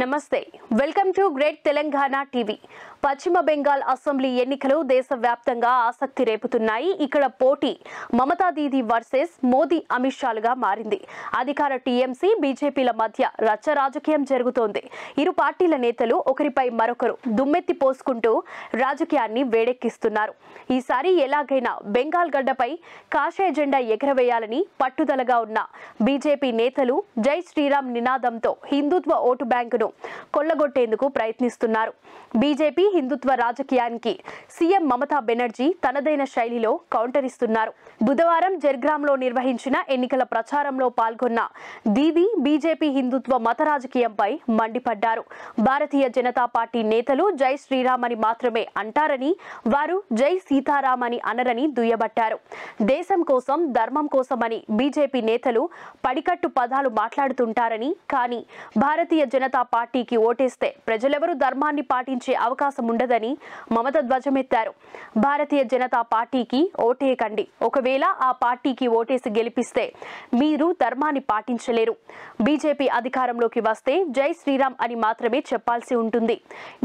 నమస్తే welcome to great Telangana TV పశ్చిమ Bengal assembly ఎన్నికలు దేశవ్యాప్తంగా ఆసక్తి రేపుతున్నాయి ఇక్కడ పోటీ మమతా దీదీ వర్సెస్ మోదీ అమిత్ షాలుగా మారింది అధికార టీఎంసీ బీజేపీల మధ్య రచ్చ రాజకీయం జరుగుతోంది ఇరు పార్టీల నేతలు ఒకరిపై మరొకరు దుమ్మెత్తి పోసుకుంటూ రాజకీయాన్ని వేడెక్కిస్తున్నారు ఈసారి ఎలాగైనా బెంగాల్ గడ్డపై కాషాయ జెండా ఎగరవేయాలని పట్టుదలగా ఉన్న బీజేపీ నేతలు జై శ్రీరామ్ నినాదంతో హిందుత్వ ఓటు బ్యాంకు నాయకుడు కొల్లగొట్టేందుకు ప్రయత్నిస్తున్నారు బీజేపీ హిందుత్వ రాజకీయానికి సీఎం మమతా బెనర్జీ తనదైన శైలిలో కౌంటర్ ఇస్తున్నారు బుధవారం జర్గ్రామ్లో నిర్వహించిన ఎన్నికల ప్రచారంలో పాల్గొన్న దీవి బీజేపీ హిందుత్వ మత రాజకీయంపై మండిపడ్డారు భారతీయ జనతా పార్టీ నేతలు జై శ్రీరామ్ అని మాత్రమే అంటారని వారు జై సీతారాం అని అనరని దుయ్యబట్టారు దేశం కోసం ధర్మం కోసమని బీజేపీ నేతలు పడికట్టు పదాలు మాట్లాడుతుంటారని కానీ భారతీయ జనతా పార్టీకి ఓటేస్తే ప్రజలెవరూ ధర్మాన్ని పాటించే అవకాశం ఉండదని మమత ధ్వజమెత్తారు భారతీయ జనతా పార్టీకి ఓటేయకండి ఒకవేళ ఆ పార్టీకి ఓటేసి గెలిపిస్తే మీరు ధర్మాన్ని పాటించలేరు బీజేపీ అధికారంలోకి వస్తే జై శ్రీరామ్ అని మాత్రమే చెప్పాల్సి ఉంటుంది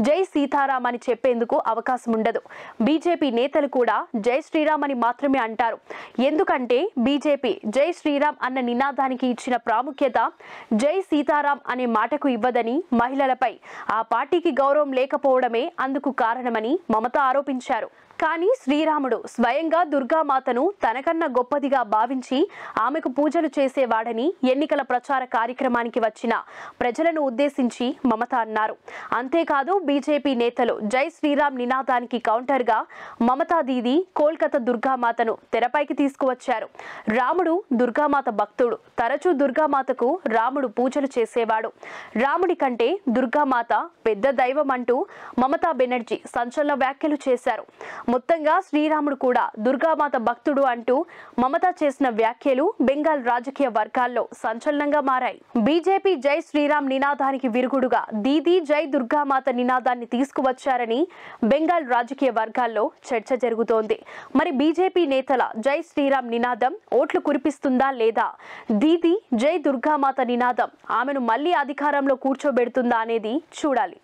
జై సీతారాం అని చెప్పేందుకు అవకాశం ఉండదు బీజేపీ నేతలు కూడా జై శ్రీరామ్ అని మాత్రమే అంటారు ఎందుకంటే బీజేపీ జై శ్రీరామ్ అన్న నినాదానికి ఇచ్చిన ప్రాముఖ్యత జై సీతారాం అనే మాటకు ఇవ్వదని మహిళలపై ఆ పార్టీకి గౌరవం లేకపోవడమే అందుకు కారణమని మమత ఆరోపించారు కానీ శ్రీరాముడు స్వయంగా దుర్గామాతను తనకన్నా గొప్పదిగా భావించి ఆమెకు పూజలు చేసేవాడని ఎన్నికల ప్రచార కార్యక్రమానికి వచ్చిన ప్రజలను ఉద్దేశించి మమత అన్నారు అంతేకాదు బీజేపీ నేతలు జై శ్రీరామ్ నినాదానికి కౌంటర్గా మమతా దీది కోల్కతా దుర్గామాతను తెరపైకి తీసుకువచ్చారు రాముడు దుర్గామాత భక్తుడు తరచూ దుర్గామాతకు రాముడు పూజలు చేసేవాడు రాముడి కంటే దుర్గామాత పెద్ద దైవం అంటూ మమతా బెనర్జీ సంచలన వ్యాఖ్యలు చేశారు మొత్తంగా శ్రీరాముడు కూడా దుర్గామాత భక్తుడు అంటూ మమత చేసిన వ్యాఖ్యలు బెంగాల్ రాజకీయ వర్గాల్లో సంచలనంగా మారాయి బీజేపీ జై శ్రీరామ్ నినాదానికి విరుగుడుగా దీదీ జై దుర్గామాత నినాదాన్ని తీసుకువచ్చారని బెంగాల్ రాజకీయ వర్గాల్లో చర్చ జరుగుతోంది మరి బీజేపీ నేతల జై శ్రీరామ్ నినాదం ఓట్లు కురిపిస్తుందా లేదా దీదీ జై దుర్గామాత నినాదం ఆమెను మళ్లీ అధికారంలో కూర్చో కూర్చోబెడుతుందా అనేది చూడాలి